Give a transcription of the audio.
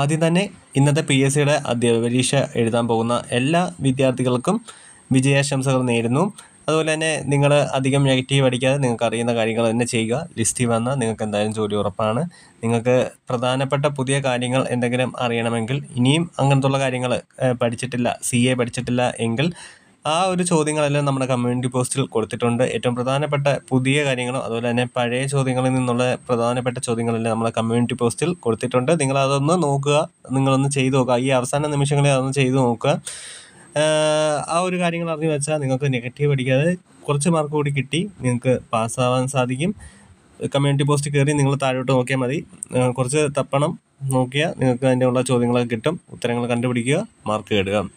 ആദ്യം തന്നെ ഇന്നത്തെ പി എസ് സിയുടെ അധ്യ പരീക്ഷ എഴുതാൻ പോകുന്ന എല്ലാ വിദ്യാർത്ഥികൾക്കും വിജയാശംസകൾ നേരുന്നു അതുപോലെ തന്നെ നിങ്ങൾ അധികം നെഗറ്റീവ് അടിക്കാതെ നിങ്ങൾക്ക് അറിയുന്ന കാര്യങ്ങൾ തന്നെ ചെയ്യുക ലിസ്റ്റിൽ വന്നാൽ നിങ്ങൾക്ക് എന്തായാലും ജോലി ഉറപ്പാണ് നിങ്ങൾക്ക് പ്രധാനപ്പെട്ട പുതിയ കാര്യങ്ങൾ എന്തെങ്കിലും അറിയണമെങ്കിൽ ഇനിയും അങ്ങനത്തുള്ള കാര്യങ്ങൾ പഠിച്ചിട്ടില്ല സി എ പഠിച്ചിട്ടില്ല എങ്കിൽ ആ ഒരു ചോദ്യങ്ങളെല്ലാം നമ്മുടെ കമ്മ്യൂണിറ്റി പോസ്റ്റിൽ കൊടുത്തിട്ടുണ്ട് ഏറ്റവും പ്രധാനപ്പെട്ട പുതിയ കാര്യങ്ങളും അതുപോലെ തന്നെ പഴയ ചോദ്യങ്ങളിൽ നിന്നുള്ള പ്രധാനപ്പെട്ട ചോദ്യങ്ങളെല്ലാം നമ്മുടെ കമ്മ്യൂണിറ്റി പോസ്റ്റിൽ കൊടുത്തിട്ടുണ്ട് നിങ്ങൾ അതൊന്ന് നോക്കുക നിങ്ങളൊന്ന് ചെയ്തു നോക്കുക ഈ അവസാന നിമിഷങ്ങളിൽ അതൊന്ന് ചെയ്തു നോക്കുക ആ ഒരു കാര്യങ്ങൾ അറിഞ്ഞു വെച്ചാൽ നിങ്ങൾക്ക് നെഗറ്റീവ് അടിക്കാതെ കുറച്ച് മാർക്ക് കൂടി കിട്ടി നിങ്ങൾക്ക് പാസ്സാവാൻ സാധിക്കും കമ്മ്യൂണിറ്റി പോസ്റ്റ് കയറി നിങ്ങൾ താഴോട്ട് നോക്കിയാൽ മതി കുറച്ച് തപ്പണം നോക്കിയാൽ നിങ്ങൾക്ക് അതിൻ്റെ ഉള്ള ചോദ്യങ്ങളൊക്കെ കിട്ടും ഉത്തരങ്ങൾ കണ്ടുപിടിക്കുക മാർക്ക് നേടുക